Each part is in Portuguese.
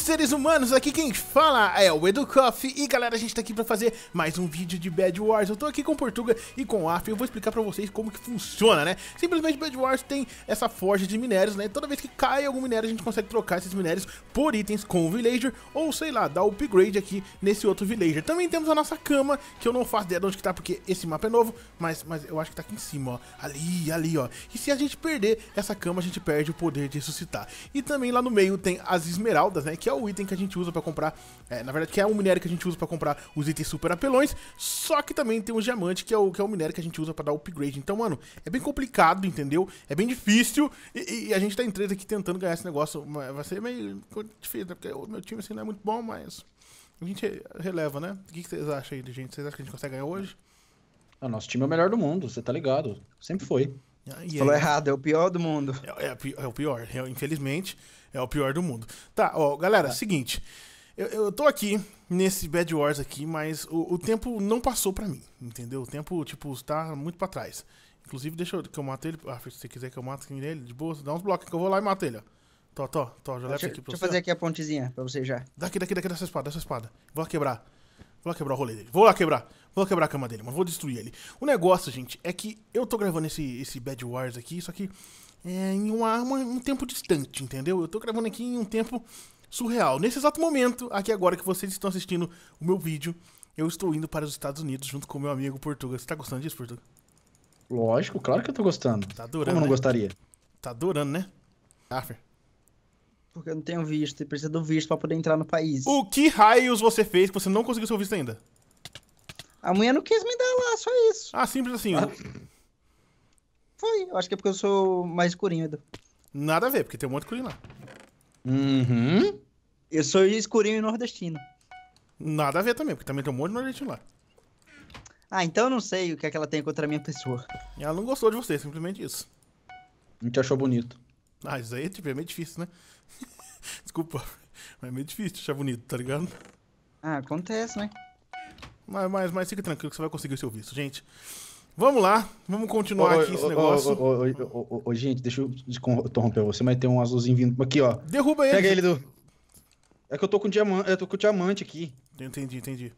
seres humanos, aqui quem fala é o Edu Coffee E galera, a gente tá aqui pra fazer mais um vídeo de Bad Wars Eu tô aqui com Portuga e com Af e eu vou explicar pra vocês como que funciona, né Simplesmente Bad Wars tem essa forja de minérios, né Toda vez que cai algum minério, a gente consegue trocar esses minérios por itens com o Villager Ou sei lá, dar upgrade aqui nesse outro Villager Também temos a nossa cama, que eu não faço ideia de onde que tá porque esse mapa é novo Mas, mas eu acho que tá aqui em cima, ó, ali, ali, ó E se a gente perder essa cama, a gente perde o poder de ressuscitar E também lá no meio tem as esmeraldas, né, que é é o item que a gente usa para comprar, é, na verdade, que é o minério que a gente usa para comprar os itens super apelões, só que também tem o diamante, que é o, que é o minério que a gente usa para dar upgrade. Então, mano, é bem complicado, entendeu? É bem difícil e, e a gente tá em três aqui tentando ganhar esse negócio. Vai ser meio difícil, né? Porque o meu time assim não é muito bom, mas a gente releva, né? O que vocês acham aí, gente? Vocês acham que a gente consegue ganhar hoje? O nosso time é o melhor do mundo, você tá ligado. Sempre foi. Ah, falou aí, errado, é o pior do mundo. É, é, é o é pior, é, infelizmente, é o pior do mundo. Tá, ó, galera, tá. seguinte. Eu, eu tô aqui nesse Bad Wars aqui, mas o, o tempo não passou para mim, entendeu? O tempo, tipo, está muito para trás. Inclusive, deixa eu, que eu mate ele. Ah, se você quiser que eu mate ele, de boa, dá uns blocos que eu vou lá e mato ele, ó. Tó, tó, tó, já leva deixa, aqui pra você. Deixa eu fazer aqui a pontezinha pra você já. Daqui, daqui, daqui dessa espada, dessa espada. Vou lá quebrar. Vou lá quebrar o rolê dele. Vou lá quebrar. Vou quebrar a cama dele, mas vou destruir ele. O negócio, gente, é que eu tô gravando esse, esse Bad Wars aqui, só que é, em uma, uma, um tempo distante, entendeu? Eu tô gravando aqui em um tempo surreal. Nesse exato momento, aqui agora que vocês estão assistindo o meu vídeo, eu estou indo para os Estados Unidos junto com o meu amigo Portuga. Você tá gostando disso, Portuga? Lógico, claro que eu tô gostando. Tá adorando. Como não né? gostaria? Tá adorando, né? Arthur, Porque eu não tenho visto e precisa do visto para poder entrar no país. O que raios você fez que você não conseguiu seu visto ainda? A mulher não quis me dar lá, só isso. Ah, simples assim. Ah. Foi, eu acho que é porque eu sou mais escurinho, Edu. Nada a ver, porque tem um monte de escurinho lá. Uhum. Eu sou escurinho e nordestino. Nada a ver também, porque também tem um monte de nordestino lá. Ah, então eu não sei o que, é que ela tem contra a minha pessoa. Ela não gostou de você, simplesmente isso. Não te achou bonito. Ah, isso aí é, tipo, é meio difícil, né? Desculpa, mas é meio difícil te achar bonito, tá ligado? Ah, acontece, né? Mas, mas, mas fique tranquilo que você vai conseguir o seu visto, gente. Vamos lá, vamos continuar ô, aqui ô, esse negócio. Ô, gente, deixa eu interromper você, mas tem um azulzinho vindo aqui, ó. Derruba ele. Pega ele do. É que eu tô com diamante, eu tô com diamante aqui. Entendi, entendi.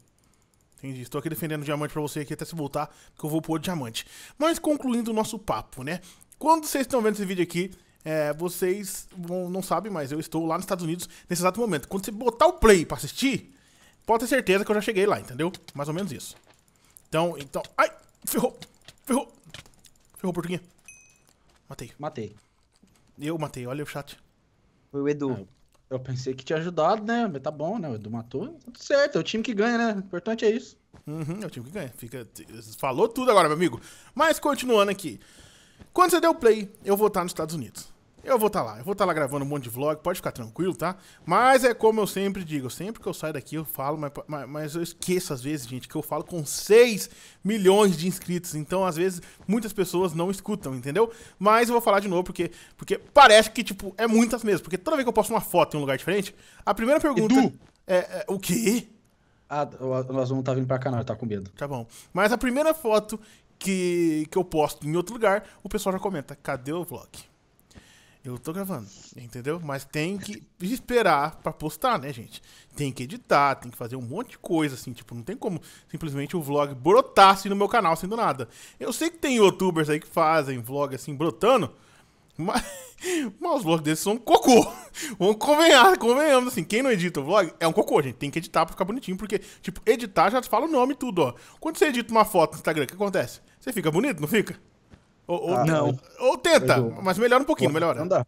Entendi. Estou aqui defendendo o diamante para você aqui até se voltar, que eu vou pôr diamante. Mas concluindo o nosso papo, né? Quando vocês estão vendo esse vídeo aqui, é, vocês não sabem, mas eu estou lá nos Estados Unidos nesse exato momento. Quando você botar o play para assistir, pode ter certeza que eu já cheguei lá, entendeu? Mais ou menos isso. Então, então... Ai! Ferrou! Ferrou! Ferrou, portuguinha. Matei. Matei. Eu matei, olha o chat. Foi o Edu. É, eu pensei que tinha ajudado, né? Mas tá bom, né? O Edu matou. Tá tudo certo, é o time que ganha, né? O importante é isso. Uhum, é o time que ganha. Fica... Falou tudo agora, meu amigo. Mas continuando aqui. Quando você der o play, eu vou estar nos Estados Unidos. Eu vou estar tá lá, eu vou estar tá lá gravando um monte de vlog, pode ficar tranquilo, tá? Mas é como eu sempre digo, sempre que eu saio daqui eu falo, mas, mas, mas eu esqueço às vezes, gente, que eu falo com 6 milhões de inscritos, então às vezes muitas pessoas não escutam, entendeu? Mas eu vou falar de novo, porque, porque parece que, tipo, é muitas mesmo, porque toda vez que eu posto uma foto em um lugar diferente, a primeira pergunta É, é, o quê? Ah, nós vamos estar tá vindo pra canal, não, tá com medo. Tá bom, mas a primeira foto que, que eu posto em outro lugar, o pessoal já comenta, cadê o vlog? Eu tô gravando, entendeu? Mas tem que esperar para postar, né, gente? Tem que editar, tem que fazer um monte de coisa, assim, tipo, não tem como simplesmente o vlog brotar assim no meu canal sem do nada. Eu sei que tem youtubers aí que fazem vlog assim, brotando, mas, mas os vlogs desses são um cocô. Vamos convenhar, convenhamos, assim, quem não edita o vlog é um cocô, gente. Tem que editar pra ficar bonitinho, porque, tipo, editar já fala o nome e tudo, ó. Quando você edita uma foto no Instagram, o que acontece? Você fica bonito, não fica? Ou, ou, ah, não. ou tenta, Edu. mas melhora um pouquinho, melhora. Não dá.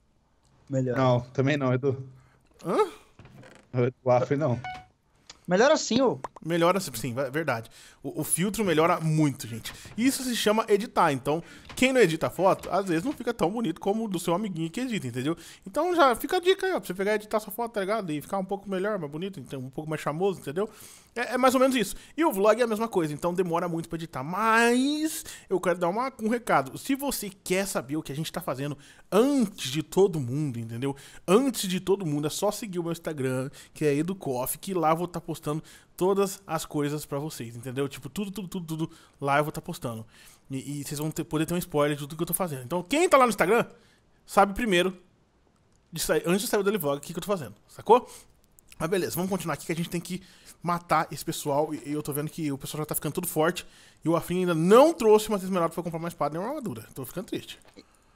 Melhora. Não, também não, Edu. Hã? O Afri não. Melhora sim, ô melhora, sim, é verdade. O, o, filtro melhora muito, gente. Isso se chama editar. Então, quem não edita foto, às vezes não fica tão bonito como o do seu amiguinho que edita, entendeu? Então já fica a dica aí, ó, pra você pegar e editar sua foto, tá ligado? E ficar um pouco melhor, mais bonito, então, um pouco mais chamoso, entendeu? É, é, mais ou menos isso. E o vlog é a mesma coisa, então demora muito pra editar. Mas eu quero dar uma, um recado. Se você quer saber o que a gente tá fazendo antes de todo mundo, entendeu? Antes de todo mundo, é só seguir o meu Instagram, que é EduCoff, que lá eu vou estar tá postando todas as coisas para vocês, entendeu? Tipo, tudo, tudo, tudo, tudo lá eu vou estar tá postando. E, e, vocês vão ter, poder ter um spoiler de tudo que eu tô fazendo. Então, quem tá lá no Instagram, sabe primeiro, de sair, antes de sair do Vlog, o que, que eu tô fazendo, sacou? Mas beleza, vamos continuar aqui que a gente tem que matar esse pessoal. E eu tô vendo que o pessoal já tá ficando tudo forte. E o Afim ainda não trouxe uma esmeralda pra comprar uma espada nem uma armadura. Tô ficando triste.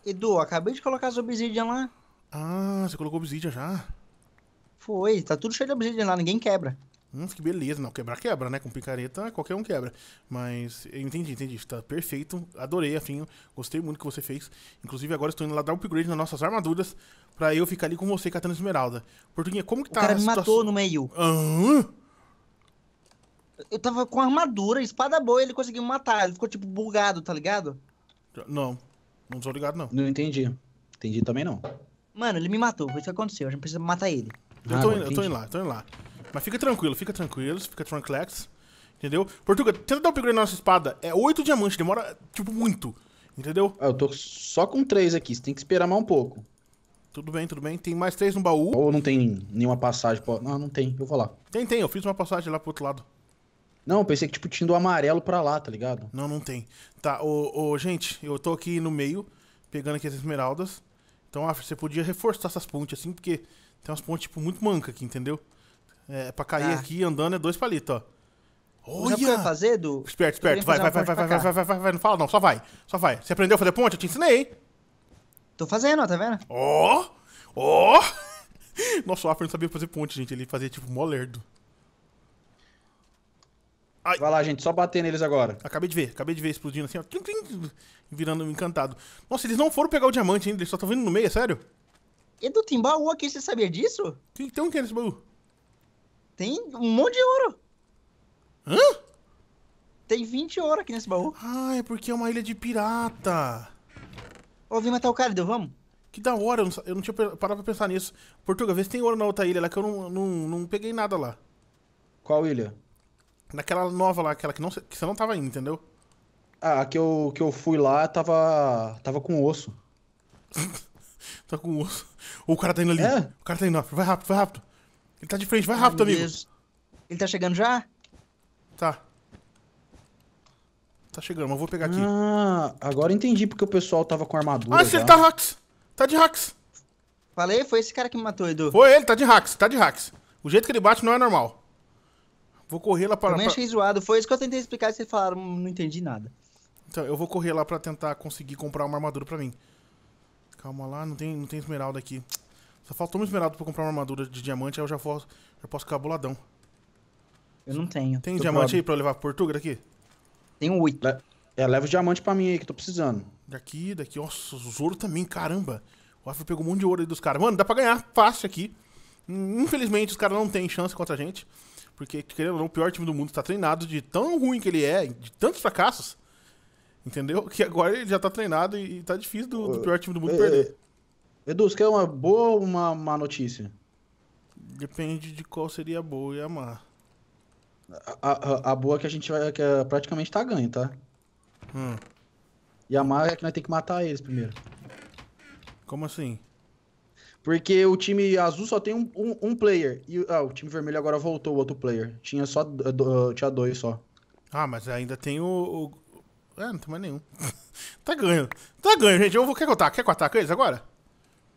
Edu, acabei de colocar as obsidian lá. Ah, você colocou obsidian já? Foi, tá tudo cheio de obsidian lá, ninguém quebra. Hum, que beleza. Não, quebrar quebra, né? Com picareta, qualquer um quebra. Mas entendi, entendi. Está perfeito. Adorei, afim Gostei muito do que você fez. Inclusive, agora estou indo lá dar upgrade nas nossas armaduras pra eu ficar ali com você catando esmeralda. Portuguinha, como que tá O cara me situação? matou no meio. Uhum. Eu tava com armadura, espada boa, ele conseguiu me matar. Ele ficou, tipo, bugado, tá ligado? Não. Não sou ligado, não. Não entendi. Entendi também, não. Mano, ele me matou. Foi isso que aconteceu. A gente precisa matar ele. Eu tô, ah, indo, eu tô indo lá, tô indo lá. Mas fica tranquilo, fica tranquilo, fica tranquilax. Entendeu? Portuga, tenta dar um upgrade na nossa espada. É oito diamantes, demora, tipo, muito. Entendeu? Ah, eu tô só com três aqui, você tem que esperar mais um pouco. Tudo bem, tudo bem. Tem mais três no baú. Ou não tem nenhuma passagem pra... Não, ah, não tem, eu vou lá. Tem, tem, eu fiz uma passagem lá pro outro lado. Não, pensei que, tipo, tinha do amarelo pra lá, tá ligado? Não, não tem. Tá, ô, ô gente, eu tô aqui no meio, pegando aqui as esmeraldas. Então, ah, você podia reforçar essas pontes, assim, porque tem umas pontes, tipo, muito manca aqui, entendeu? É, pra cair ah. aqui andando é dois palitos, ó. Olha! o que eu fazer, Edu? Esperto, esperto. Vai, vai, vai, vai, vai, vai, vai, vai, vai, vai. Não fala não, só vai. Só vai. Você aprendeu a fazer ponte? Eu te ensinei. Tô fazendo, ó, tá vendo? Ó! Oh, ó! Oh. Nossa, o Afro não sabia fazer ponte, gente. Ele fazia tipo molerdo. Ai. Vai lá, gente, só bater neles agora. Acabei de ver, acabei de ver explodindo assim, ó. Tling, tling, virando encantado. Nossa, eles não foram pegar o diamante ainda, eles só estão vindo no meio, é sério? E do baú aqui, você sabia disso? Tem, tem um que é nesse baú? Tem um monte de ouro. Hã? Tem 20 ouro aqui nesse baú. Ah, é porque é uma ilha de pirata. Ô, vim matar o Cálido, vamos? Que da hora, eu não, eu não tinha parado pra pensar nisso. Portuga, vê se tem ouro na outra ilha lá que eu não, não, não peguei nada lá. Qual ilha? Naquela nova lá, aquela que, não, que você não tava indo, entendeu? Ah, a que eu, que eu fui lá tava. tava com osso. tá com osso. o cara tá indo ali. É? O cara tá indo, vai rápido, vai rápido. Ele tá de frente, vai rápido, amigo. Ele tá chegando já? Tá. Tá chegando, mas eu vou pegar aqui. Ah, agora entendi porque o pessoal tava com armadura. Ah, já. ele tá hacks. Tá de hacks. Falei, foi esse cara que me matou, Edu. Foi ele, tá de hacks, tá de hacks. O jeito que ele bate não é normal. Vou correr lá para. Também achei pra... zoado. Foi isso que eu tentei explicar e vocês falaram, hum, não entendi nada. Então, eu vou correr lá pra tentar conseguir comprar uma armadura pra mim. Calma lá, não tem, não tem esmeralda aqui. Só faltou um esmeralda pra comprar uma armadura de diamante, aí eu já, já posso ficar boladão. Eu não tenho. Tem tô diamante pobre. aí pra levar pro Portugal aqui? Tem oito. Le é, leva o diamante pra mim aí, que eu tô precisando. Daqui, daqui. Nossa, os ouro também, tá caramba. O Afro pegou um monte de ouro aí dos caras. Mano, dá pra ganhar fácil aqui. Hum, infelizmente, os caras não têm chance contra a gente. Porque, querendo ou não, o pior time do mundo tá treinado de tão ruim que ele é, de tantos fracassos. Entendeu? Que agora ele já tá treinado e, tá difícil do, do pior time do mundo perder. É, Edu, você quer uma boa ou uma má notícia? Depende de qual seria a boa e a má. A, a, a boa é que a gente vai. que é, praticamente tá ganho, tá? Hum. E a má é que nós temos que matar eles primeiro. Como assim? Porque o time azul só tem um, um, um player. E ah, o time vermelho agora voltou o outro player. Tinha só. Uh, tinha dois só. Ah, mas ainda tem o. o... É, não tem mais nenhum. tá ganho. Tá ganho, gente. Eu vou... Quer contar eu, tá? Quer eles agora?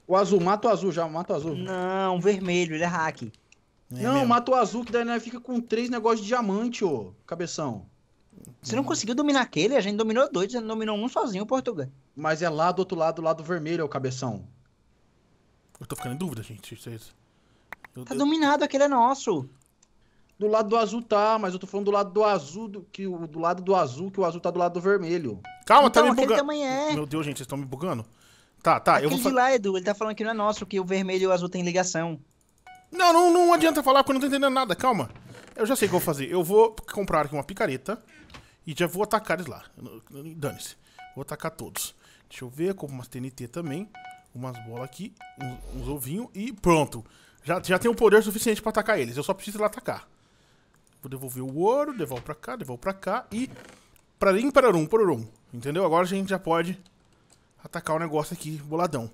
O azul, mata o azul já, mata o azul. Não, vermelho, ele é hack. Não, é não mata o azul, que daí né, fica com três negócios de diamante, ô, cabeção. Você não conseguiu dominar aquele, a gente dominou dois, a gente dominou um sozinho, o Portugal. Mas é lá do outro lado, lá do vermelho, ô, cabeção. Eu tô ficando em dúvida, gente. Eu, tá eu... dominado, aquele é nosso. Do lado do azul tá, mas eu tô falando do lado do azul, do, que, do lado do azul, que o azul tá do lado do vermelho. Calma, tá então, tá me bugando. É. Meu Deus, gente, vocês estão me bugando. Tá, tá. Aquele eu vou... de lá, Edu, ele tá falando que não é nosso, que o vermelho e o azul tem ligação. Não, não, não adianta falar porque eu não tô entendendo nada, calma. Eu já sei o que eu vou fazer. Eu vou comprar aqui uma picareta e já vou atacar eles lá. Dane-se. Vou atacar todos. Deixa eu ver, compro umas TNT também. Umas bolas aqui, uns, uns ovinhos e pronto. Já, já tem o poder suficiente pra atacar eles. Eu só preciso ir lá atacar. Vou devolver o ouro, devolvo pra cá, devolvo pra cá e... Pra mim, por um. Entendeu? Agora a gente já pode atacar o negócio aqui, boladão.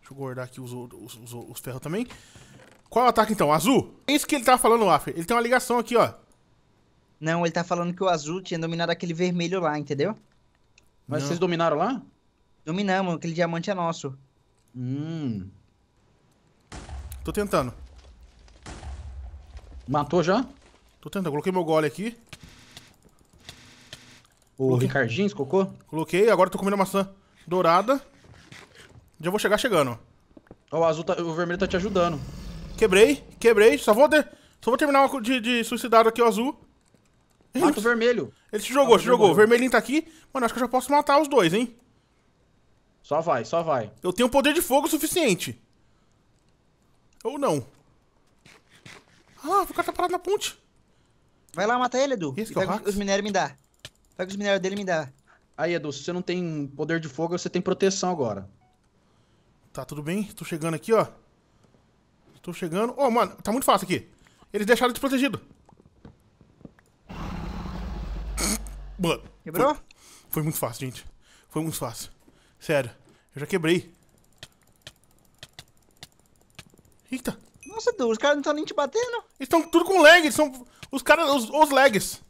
Deixa eu guardar aqui os, os, os, os ferros também. Qual é o ataque então? Azul? É isso que ele tá falando, afer Ele tem uma ligação aqui, ó. Não, ele tá falando que o azul tinha dominado aquele vermelho lá, entendeu? Mas Não. vocês dominaram lá? Dominamos, aquele diamante é nosso. Hum. Tô tentando. Matou já? Tô tentando, coloquei meu gole aqui. O coloquei... Ricardinho, cocô? Coloquei, agora tô comendo maçã. Dourada. Já vou chegar chegando. Ó, o azul tá, O vermelho tá te ajudando. Quebrei, quebrei. Só vou, só vou terminar de, de suicidado aqui o azul. Mata o vermelho. Ele se jogou, ah, se jogou. O vermelhinho tá aqui. Mano, acho que eu já posso matar os dois, hein? Só vai, só vai. Eu tenho poder de fogo suficiente. Ou não. Ah o cara tá parado na ponte. Vai lá, matar ele, Edu. Esse e que é Os minérios me dá. Pega os minérios dele e me dá. Aí, Edu, se você não tem poder de fogo, você tem proteção agora. Tá, tudo bem. Tô chegando aqui, ó. Tô chegando. Ô, oh, mano, tá muito fácil aqui. Eles deixaram desprotegido. Mano. Quebrou? Foi, foi muito fácil, gente. Foi muito fácil. Sério. Eu já quebrei. Eita. Nossa, Edu, os caras não estão nem te batendo. Eles estão tudo com lag, eles são. Os caras. Os, os lags.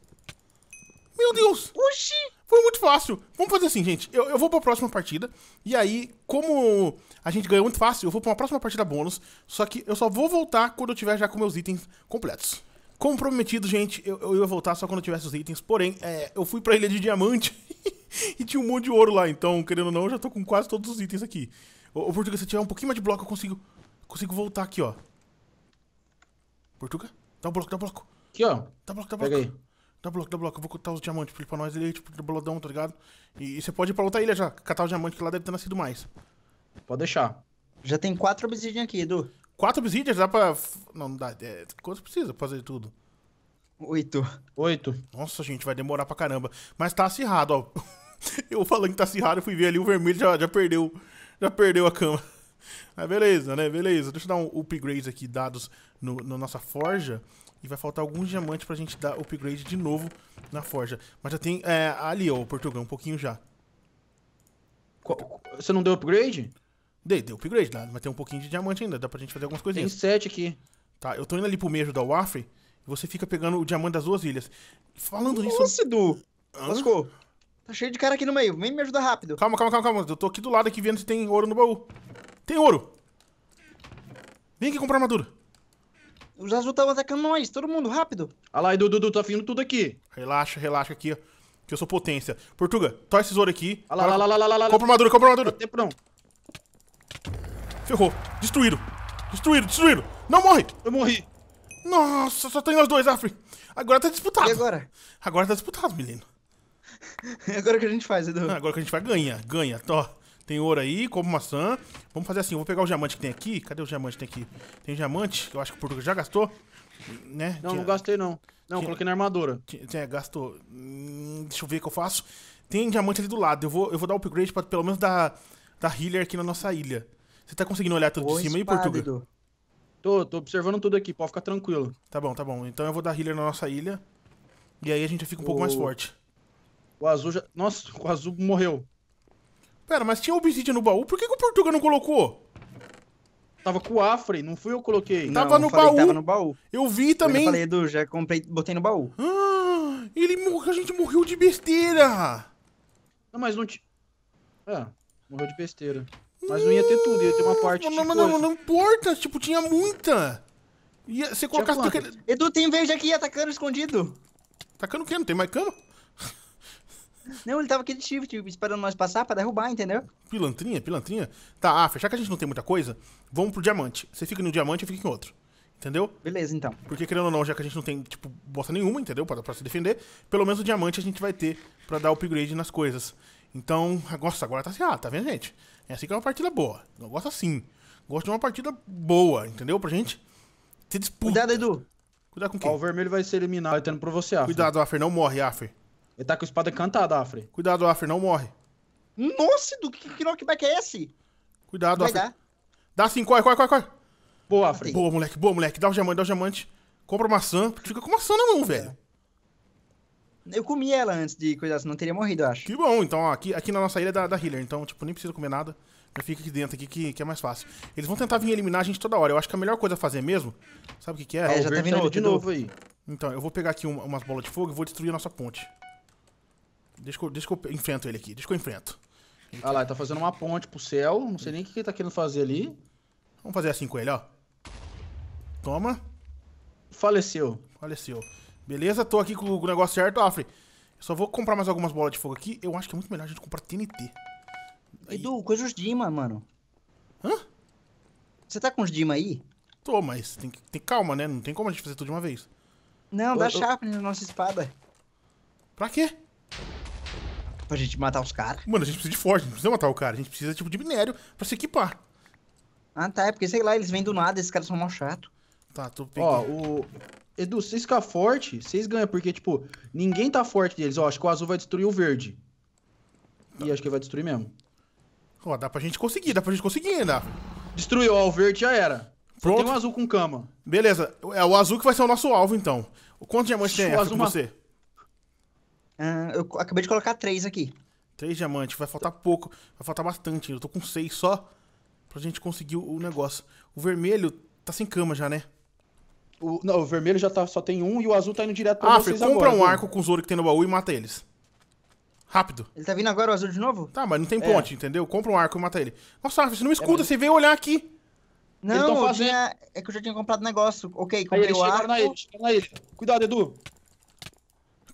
Meu Deus! Oxi! Foi muito fácil. Vamos fazer assim, gente. Eu, eu vou pra próxima partida. E aí, como a gente ganhou muito fácil, eu vou pra uma próxima partida bônus. Só que eu só vou voltar quando eu tiver já com meus itens completos. Como prometido, gente, eu, eu ia voltar só quando eu tivesse os itens. Porém, é, eu fui pra Ilha de Diamante e tinha um monte de ouro lá. Então, querendo ou não, eu já tô com quase todos os itens aqui. Ô, Portuga, se tiver um pouquinho mais de bloco, eu consigo, consigo voltar aqui, ó. Portuga, dá um bloco, dá um bloco. Aqui, ó. Dá um bloco, dá um bloco. Pega aí dá tá bloco, dá tá bloco, eu vou cortar os diamantes pra, ele, pra nós. Ele, é, tipo, bolodão, tá ligado? E, e, você pode ir pra outra ilha já, catar os diamantes, que lá deve ter nascido mais. Pode deixar. Já tem quatro obsidian aqui, Edu. Quatro obsidian? Dá pra... Não, não dá. É, quantos precisa pra fazer tudo? Oito. Oito. Nossa, gente, vai demorar pra caramba. Mas tá acirrado, ó. eu falando que tá acirrado, eu fui ver ali, o vermelho já, já perdeu. Já perdeu a cama. Mas beleza, né? Beleza. Deixa eu dar um upgrade aqui, dados no, na no nossa forja. E vai faltar alguns diamantes pra gente dar upgrade de novo na forja. Mas já tem é, ali, ó, o Portugal, um pouquinho já. Qual? Você não deu upgrade? Dei, deu upgrade, dá, mas tem um pouquinho de diamante ainda, dá pra gente fazer algumas coisinhas. Tem sete aqui. Tá, eu tô indo ali pro meio da Waffle e você fica pegando o diamante das duas ilhas. Falando nisso... Nossa, Du! Lascou. Tá cheio de cara aqui no meio, vem me ajudar rápido. Calma, calma, calma, calma, eu tô aqui do lado aqui vendo se tem ouro no baú. Tem ouro! Vem aqui comprar armadura. Os azul estavam atacando nós, todo mundo, rápido. Olha lá, Edu, Dudu, tô tá afiando tudo aqui. Relaxa, relaxa aqui, ó. Que eu sou potência. Portuga, torce esse tesouro aqui. Olha lá, lá, lá, lá, lá, lá. Compra armadura, compra armadura. Tempo não. Ferrou. Destruíram. Destruíram, destruíram. Não morre. Eu morri. Nossa, só tem nós dois, Afri. Agora tá disputado. E agora? Agora tá disputado, menino. agora que a gente faz, Edu? Agora que a gente vai ganhar, ganha, ganha. Tó. Tem ouro aí, como maçã. Vamos fazer assim, eu vou pegar o diamante que tem aqui. Cadê o diamante que tem aqui? Tem diamante, eu acho que o Portugal já gastou. Né? Não, tinha... não gastei não. Não, tinha... coloquei na armadura. Tinha... gastou. Hum, deixa eu ver o que eu faço. Tem diamante ali do lado. Eu vou, eu vou dar upgrade pra pelo menos dar, dar healer aqui na nossa ilha. Você tá conseguindo olhar tudo de cima aí, Portugal? Tô, tô observando tudo aqui, pode ficar tranquilo. Tá bom, tá bom. Então eu vou dar healer na nossa ilha. E aí a gente fica um o... pouco mais forte. O azul já. Nossa, o azul morreu. Pera, mas tinha obsidian no baú? Por que, que o Portuga não colocou? Tava com o Afre, não fui eu que coloquei. Não, tava, no baú. tava no baú. Eu vi também. Eu falei, Edu, já comprei, botei no baú. Ah, ele morreu, a gente morreu de besteira. Não, mas não tinha... É, morreu de besteira. Mas não ia ter tudo, ia ter uma parte não, de não, Não, não importa, tipo, tinha muita. Ia, você colocasse... Edu, tem verde aqui, atacando escondido. Atacando o quê? Não tem mais cama? Não, ele tava aqui de tipo, shift, tipo, esperando nós passar pra derrubar, entendeu? Pilantrinha, pilantrinha. Tá, ah, já que a gente não tem muita coisa, vamos pro diamante. Você fica no diamante, eu fico em outro. Entendeu? Beleza, então. Porque, querendo ou não, já que a gente não tem, tipo, bosta nenhuma, entendeu? Pra, pra se defender, pelo menos o diamante a gente vai ter pra dar upgrade nas coisas. Então, nossa, agora tá assim, ah, tá vendo, gente? É assim que é uma partida boa. Eu gosto assim. Gosto de uma partida boa, entendeu? Pra gente ter disputa. Cuidado, Edu. Cuidado com quem? Ó, o vermelho vai ser eliminado, vai tendo pra você, Afer. Cuidado, Afer, não morre, Afer. Ele tá com a espada cantada, Afre. Cuidado, Afre, não morre. Nossa, do que, que knockback é esse? Cuidado, Vai Dar. Dá sim, corre, corre, corre, corre. Boa, Afre. Boa, moleque, boa, moleque. Dá o diamante, dá o diamante. Compra maçã, porque fica com maçã na mão, velho. Eu comi ela antes de cuidar, senão assim, não teria morrido, eu acho. Que bom, então, ó, aqui, aqui na nossa ilha é da, da healer, então, tipo, nem precisa comer nada. Já fica aqui dentro aqui que, que é mais fácil. Eles vão tentar vir eliminar a gente toda hora. Eu acho que a melhor coisa a fazer mesmo, sabe o que, que é? É, já tá vindo de novo aí. Então, eu vou pegar aqui umas bolas de fogo e vou destruir a nossa ponte. Deixa eu, deixa eu enfrento ele aqui, deixa eu enfrento. Ele ah tá... lá, ele tá fazendo uma ponte pro céu, não sei nem o que ele tá querendo fazer ali. Vamos fazer assim com ele, ó. Toma. Faleceu. Faleceu. Beleza, tô aqui com o negócio certo, Afri. Só vou comprar mais algumas bolas de fogo aqui. Eu acho que é muito melhor a gente comprar TNT. Aí... Edu, coisa os Dima, mano. Hã? Você tá com os Dima aí? Tô, mas tem que ter calma, né? Não tem como a gente fazer tudo de uma vez. Não, dá eu... sharpness na nossa espada. Pra quê? Pra gente matar os caras? Mano, a gente precisa de forja, não precisa matar o cara. A gente precisa, tipo, de minério pra se equipar. Ah, tá. É porque, sei lá, eles vêm do nada, esses caras são mal chato. Tá, tô pegando. Ó, o... Edu, se vocês ficar forte, vocês ganham, porque, tipo, ninguém tá forte deles. Ó, acho que o azul vai destruir o verde. Tá. E acho que ele vai destruir mesmo. Ó, dá pra gente conseguir, dá pra gente conseguir ainda. Destruiu, ó, o verde já era. Pronto. Só tem um azul com cama. Beleza, é o azul que vai ser o nosso alvo, então. Quanto diamante tem o essa azul com você? Uh, eu acabei de colocar três aqui. Três diamantes, vai faltar pouco, vai faltar bastante. Eu tô com seis só pra gente conseguir o negócio. O vermelho tá sem cama já, né? O, não, o vermelho já tá, só tem um e o azul tá indo direto pra ah, vocês compra agora, um viu? arco com os ouro que tem no baú e mata eles. Rápido. Ele tá vindo agora o azul de novo? Tá, mas não tem é. ponte, é. entendeu? Compra um arco e mata ele. Nossa, você não é escuta, é, você veio olhar aqui. Não, fazendo... tinha... é que eu já tinha comprado negócio. Ok, comprei aí, o arco. Na ilha, na ilha. Cuidado, Edu.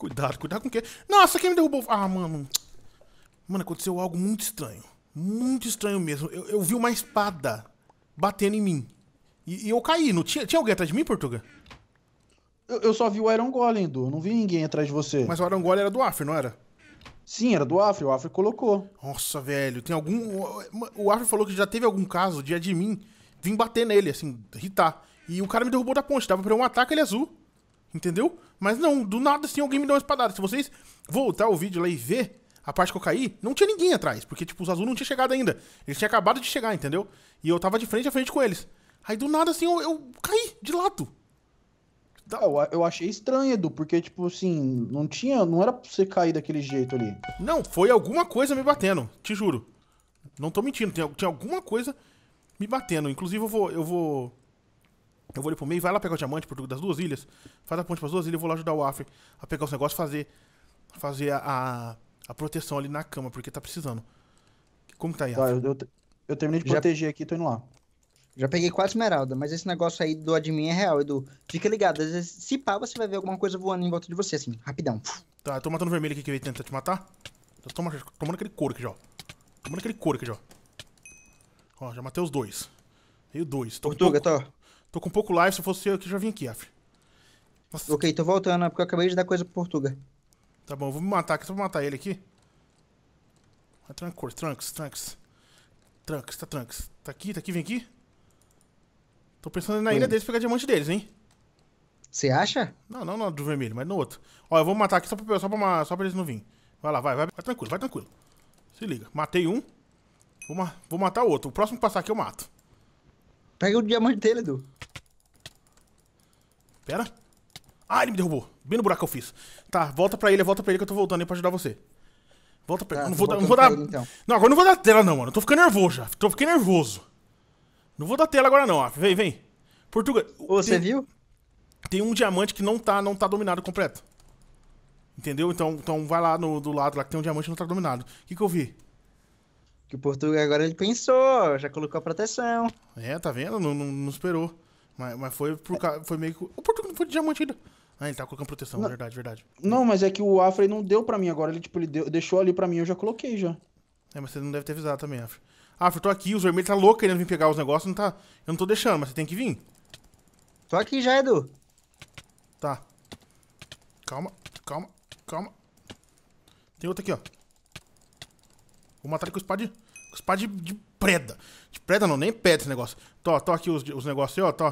Cuidado, cuidado com o quê? Nossa, quem me derrubou? Ah, mano. Mano, aconteceu algo muito estranho. Muito estranho mesmo. Eu, eu vi uma espada batendo em mim. E, e, eu caí. Não tinha, tinha alguém atrás de mim, Portuga? Eu, eu só vi o Iron Golem, Du. Não vi ninguém atrás de você. Mas o Iron Golem era do Afro, não era? Sim, era do Afro. O Afro colocou. Nossa, velho. Tem algum... O Afro falou que já teve algum caso de admin vim bater nele, assim, irritar. E o cara me derrubou da ponte. Tava pra um ataque, ele azul. Entendeu? Mas não, do nada assim alguém me deu uma espadada. Se vocês voltar o vídeo lá e ver a parte que eu caí, não tinha ninguém atrás. Porque, tipo, os azul não tinha chegado ainda. Eles tinham acabado de chegar, entendeu? E eu tava de frente a frente com eles. Aí do nada assim eu, eu caí de lado. É, eu, eu achei estranho, Edu, porque, tipo assim, não tinha. Não era pra você cair daquele jeito ali. Não, foi alguma coisa me batendo, te juro. Não tô mentindo, tinha, tinha alguma coisa me batendo. Inclusive, eu vou. Eu vou eu vou ali pro meio, vai lá pegar o diamante por, das duas ilhas, faz a ponte pras duas ilhas, e vou lá ajudar o Afri a pegar os negócios, fazer fazer a, a, a, proteção ali na cama, porque tá precisando. Como que tá aí, Afri? Tá, eu, eu, eu, terminei de Já... proteger aqui, tô indo lá. Já peguei quatro esmeralda, mas esse negócio aí do admin é real, Edu. Fica ligado, às vezes, se pá, você vai ver alguma coisa voando em volta de você, assim, rapidão. Tá, eu tô matando o vermelho aqui que veio tentar te matar. Tô tomando, tomando aquele couro aqui já, ó. Tomando aquele couro aqui já, ó. Ó, já matei os dois. Veio dois. Tô Portuga, pouco... tô. Tô com pouco live, se fosse eu que já vim aqui, Afri. Nossa. Ok, tô voltando, é porque eu acabei de dar coisa pro Portuga. Tá bom, vou me matar aqui, só pra matar ele aqui. Vai ah, trancor, Trunks, Trunks. Trunks, tá Trunks. Tá aqui, tá aqui, vem aqui. Tô pensando na ilha hum. deles pegar diamante deles, hein? Você acha? Não, não, não do vermelho, mas no outro. Ó, eu vou matar aqui só pra, só pra, só pra eles não virem. Vai lá, vai, vai, vai tranquilo, vai tranquilo. Se liga, matei um. Vou, ma vou matar o outro. O próximo que passar aqui eu mato. Pega o diamante dele, Edu. Pera. Ah, ele me derrubou. Bem no buraco que eu fiz. Tá, volta pra ele, volta pra ele que eu tô voltando aí pra ajudar você. Volta pra tá, ah, ele. Não vou, dar, não vou dar. Ele, então. Não, agora não vou dar tela, não, mano. Eu tô ficando nervoso já. Tô ficando nervoso. Não vou dar tela agora, não, ó. Vem, vem. Portugal. você viu? Tem um diamante que não tá, não tá dominado completo. Entendeu? Então, então vai lá no, do lado lá que tem um diamante que não tá dominado. O que, que eu vi? Que o Portugal agora ele pensou, já colocou a proteção. É, tá vendo? Não, não, não esperou. Mas, mas foi, por, foi meio que. O português não foi de diamante ainda. Ah, ele tá colocando proteção, não, verdade, verdade. Não, mas é que o Afra não deu pra mim agora. Ele, tipo, ele deu, deixou ali pra mim, eu já coloquei já. É, mas você não deve ter avisado também, Afra. Afra, eu tô aqui, os vermelhos tá louco querendo vir pegar os negócios, não tá. Eu não tô deixando, mas você tem que vir. Tô aqui já, Edu. Tá. Calma, calma, calma. Tem outro aqui, ó. Vou matar ele com espada de. Com espada de, de preda. De preda não, nem pedra esse negócio. Tô, tô aqui os, os negócios aí, ó, tô.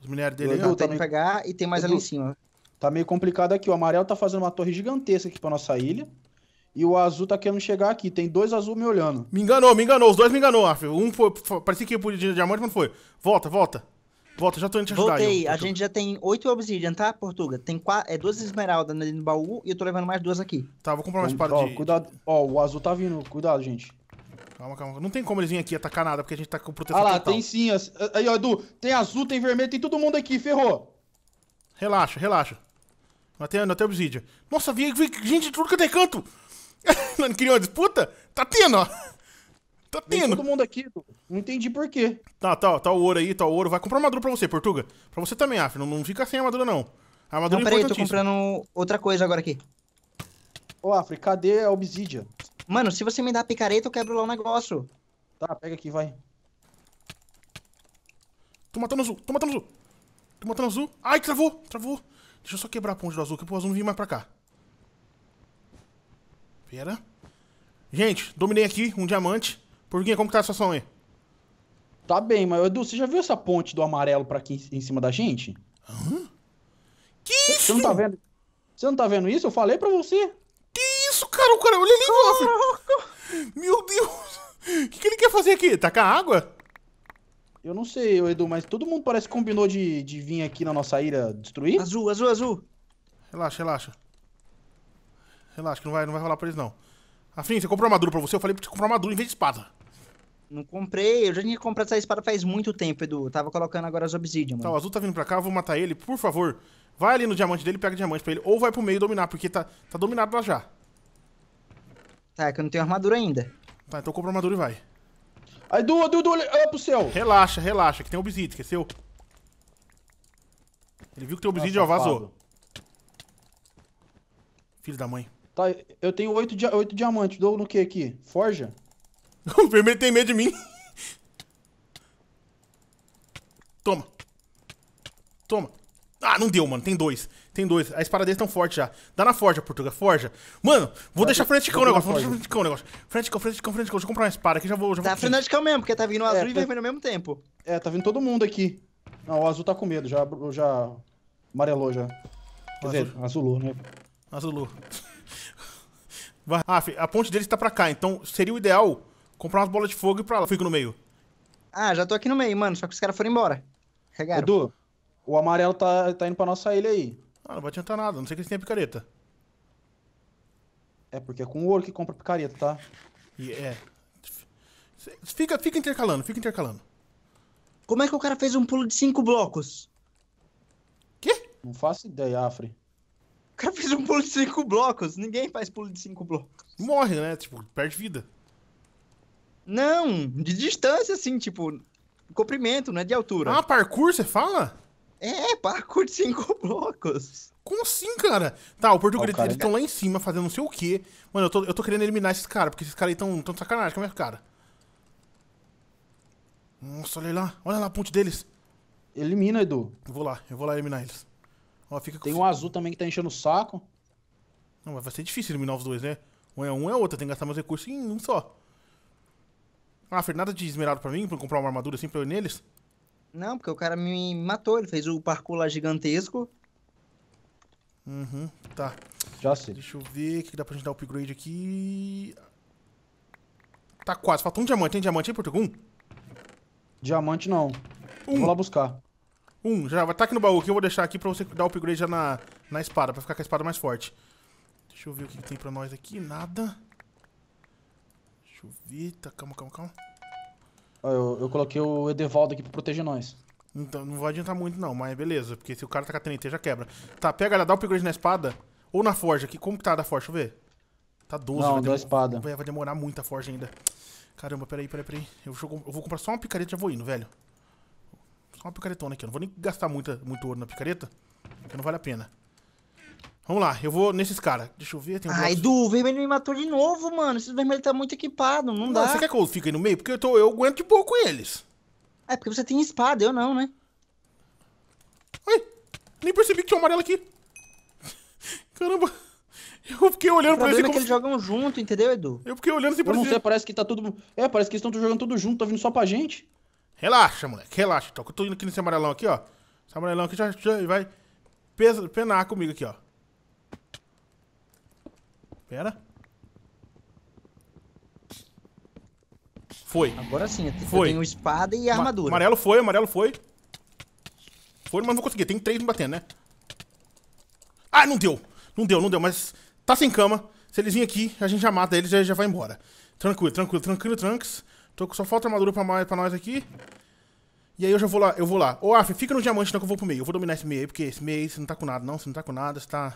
Os minérios dele aí, ó. Tá que pegar e tem mais ali em cima. Tá meio complicado aqui. O amarelo tá fazendo uma torre gigantesca aqui pra nossa ilha. E o azul tá querendo chegar aqui. Tem dois azul me olhando. Me enganou, me enganou. Os dois me enganou, Arf. Um foi. Parecia que ia por diamante, mas não foi. Volta, volta. Volta, já tô indo te ajudar. Voltei. Eu, eu, a gente já tem oito obsidian, tá, Portuga? Tem quatro, é duas esmeraldas no baú e eu tô levando mais duas aqui. Tá, vou comprar mais espada ó, Cuidado. Ó, o azul tá vindo. Cuidado, gente. Calma, calma. Não tem como eles virem aqui atacar nada, porque a gente tá com proteção Ah lá, total. tem sim. Aí, ó, Edu, tem azul, tem vermelho, tem todo mundo aqui, ferrou. Relaxa, relaxa. Até, até obsidian. Nossa, vi, vi gente de tudo é que eu canto. Não queria uma disputa? Tá tendo, ó. Tá tendo. Vem todo mundo aqui, Edu. Não entendi por quê. Tá, tá, tá o ouro aí, tá o ouro. Vai comprar armadura pra você, Portuga. Pra você também, Af. Não, não fica sem armadura, não. A armadura não, é peraí, tô comprando outra coisa agora aqui. Ô, Afri, cadê a obsidia? Mano, se você me dá a picareta, eu quebro lá o negócio. Tá, pega aqui, vai. Tô matando azul, tô matando azul. Tô matando azul. Ai, travou, travou. Deixa eu só quebrar a ponte do azul, que o azul não vir mais pra cá. Pera. Gente, dominei aqui um diamante. Porquinha, como que tá a situação aí? Tá bem, mas Edu, você já viu essa ponte do amarelo pra aqui em cima da gente? Hã? Que isso? Você não tá vendo? Você não tá vendo isso? Eu falei pra você. Cara, o cara olha o Lilivoff! Assim, Meu Deus! O que, que ele quer fazer aqui? Tacar água? Eu não sei, Edu, mas todo mundo parece que combinou de, de vir aqui na nossa ilha destruir. Azul, azul, azul. Relaxa, relaxa. Relaxa, que não vai, não vai rolar pra eles, não. Afim, você comprou armadura pra você? Eu falei pra você comprar armadura em vez de espada. Não comprei, eu já tinha comprado essa espada faz muito tempo, Edu. Eu tava colocando agora as obsidian, mano. Tá, o azul tá vindo pra cá, eu vou matar ele. Por favor, vai ali no diamante dele, pega o diamante pra ele. Ou vai pro meio dominar, porque tá, tá dominado lá já. Tá, é que eu não tenho armadura ainda. Tá, então compra armadura e vai. Aí, do do do olha pro céu. Relaxa, relaxa, que tem obsidian, esqueceu? Ele viu que tem obsidian e ó, vazou. Filho da mãe. Tá, eu tenho oito, dia oito diamantes. Dou no que aqui? Forja? o vermelho tem medo de mim. Toma. Toma. Ah, não deu, mano. Tem dois. Tem dois. A espada deles tão forte já. Dá na forja, Portuga. Forja. Mano, vou deixar freneticão o negócio. Vou deixar freneticão o negócio. Freneticão, freneticão, freneticão. Deixa eu comprar uma espada aqui, já vou... Já tá freneticão mesmo, porque tá vindo é, azul é, e tá... vermelho ao mesmo tempo. É, tá vindo todo mundo aqui. Não, o azul tá com medo. Já... já... Amarelou já. Quer azul. dizer, azulou, né? Azulou. Ah, a ponte deles tá pra cá, então seria o ideal comprar umas bolas de fogo e ir pra lá. Fico no meio. Ah, já tô aqui no meio, mano. Só que os caras foram embora. Regaram. Edu, o amarelo tá, tá indo pra nossa ilha aí. Ah, não vai adiantar nada, não sei que eles têm picareta. É porque é com ouro que compra picareta, tá? E é. Fica, fica intercalando, fica intercalando. Como é que o cara fez um pulo de cinco blocos? Quê? Não faço ideia, Afri. O cara fez um pulo de cinco blocos. Ninguém faz pulo de cinco blocos. Morre, né? Tipo, perde vida. Não, de distância, assim, tipo, comprimento, não é de altura. Ah, parkour, você fala? É, para curtir cinco blocos. Como assim, cara? Tá, o Porto Grito, eles estão lá em cima fazendo não sei o quê. Mano, eu tô, eu tô querendo eliminar esses caras, porque esses caras aí tão, tão de sacanagem com a minha cara. Nossa, olha lá. Olha lá a ponte deles. Elimina, Edu. Eu vou lá, eu vou lá eliminar eles. Ó, fica Tem um azul também que tá enchendo o saco. Não, mas vai ser difícil eliminar os dois, né? Um é um, é outro. Tem que gastar meus recursos em um só. Ah, Fernanda de esmeralda pra mim, pra eu comprar uma armadura assim pra eu ir neles? Não, porque o cara me matou, ele fez o parkour lá gigantesco. Uhum, tá. Já sei. Deixa eu ver o que dá pra gente dar upgrade aqui. Tá quase, falta um diamante. Tem diamante aí, Portugum? Diamante não. Um. Vou lá buscar. Um, já vai tá aqui no baú que eu vou deixar aqui pra você dar upgrade já na, na espada, pra ficar com a espada mais forte. Deixa eu ver o que, que tem pra nós aqui, nada. Deixa eu ver, tá, calma, calma, calma. Eu, eu coloquei o Edevaldo aqui pra proteger nós. Então, não vou adiantar muito, não, mas beleza. Porque se o cara tá com a TNT, já quebra. Tá, pega ela, dá o um upgrade na espada. Ou na forja aqui. Como que tá da forja? Deixa eu ver. Tá 12. Não, deu espada. Vai, vai demorar muito a forja ainda. Caramba, peraí, peraí, peraí. Eu, vou, eu vou comprar só uma picareta e já vou indo, velho. Só uma picaretona aqui. Eu não vou nem gastar muita, muito ouro na picareta, porque não vale a pena. Vamos lá, eu vou nesses caras. Deixa eu ver. Tem um Ai, o vermelho me matou de novo, mano. Esse vermelho tá muito equipado, não, não dá. Você quer que eu fique aí no meio? Porque eu, tô, eu aguento de pouco eles. É, porque você tem espada, eu não, né? Ai, nem percebi que tinha um amarelo aqui. Caramba. Eu fiquei olhando pra eles. O problema é que como... eles jogam junto, entendeu, Edu? Eu fiquei olhando assim pra Não sei, parece que tá tudo. É, parece que eles estão jogando tudo junto, tá vindo só pra gente. Relaxa, moleque, relaxa. eu tô indo aqui nesse amarelão aqui, ó. Esse amarelão aqui já, já vai penar comigo aqui, ó. Pera. Foi. Agora sim, eu foi. tenho espada e armadura. amarelo foi, amarelo foi. Foi, mas não vou conseguir. Tem três me batendo, né? Ah, não deu. Não deu, não deu, mas tá sem cama. Se eles virem aqui, a gente já mata eles e já, já vai embora. Tranquilo, tranquilo, tranquilo, Trunks. Tô, só falta armadura pra, pra nós aqui. E aí eu já vou lá, eu vou lá. Ô, Af, fica no diamante, senão que eu vou pro meio. Eu vou dominar esse meio aí, porque esse meio aí você não tá com nada, não. Você não tá com nada, você tá...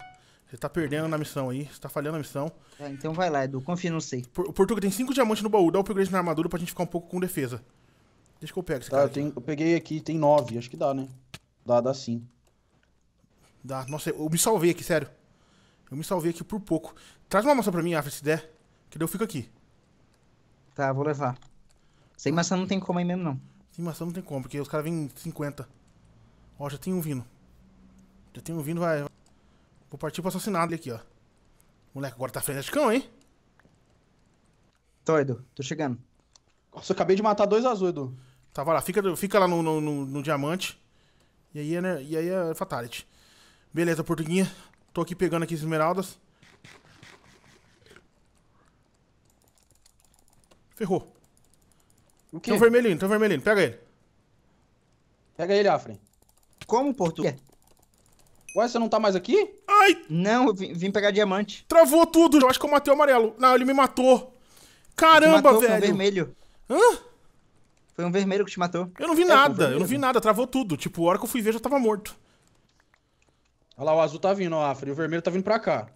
Você tá perdendo na missão aí, você tá falhando na missão. É, então vai lá, Edu, confia no sei. Por, Portuga tem 5 diamantes no baú, dá o upgrade na armadura pra gente ficar um pouco com defesa. Deixa que eu pego esse tá, cara. Eu, tenho, eu peguei aqui, tem 9, acho que dá, né? Dá, dá sim. Dá, nossa, eu me salvei aqui, sério. Eu me salvei aqui por pouco. Traz uma maçã pra mim, Afra, se der, que daí eu fico aqui. Tá, vou levar. Sem maçã não tem como aí mesmo, não. Sem maçã não tem como, porque os caras vêm 50. Ó, já tem um vindo. Já tem um vindo, vai. Vou partir pro assassinato aqui, ó. Moleque, agora tá freneticão, hein? Tô, Edu. Tô chegando. Nossa, eu acabei de matar dois azuis, Edu. Tava tá, lá. Fica, fica lá no, no, no, no diamante. E aí, né? E aí é fatality. Beleza, portuguinha. Tô aqui pegando aqui as esmeraldas. Ferrou. O quê? Tem um vermelhinho, tem um vermelhinho. Pega ele. Pega ele, Afren. Como, Português? Ué, você não tá mais aqui? Ai! Não, eu vim, vim pegar diamante. Travou tudo, eu acho que eu matei o amarelo. Não, ele me matou. Caramba, matou, velho. Foi um vermelho. Hã? Foi um vermelho que te matou. Eu não vi é, nada, um eu não vi nada, travou tudo. Tipo, a hora que eu fui ver, já tava morto. Olha lá, o azul tá vindo, ó, Afra. E o vermelho tá vindo pra cá.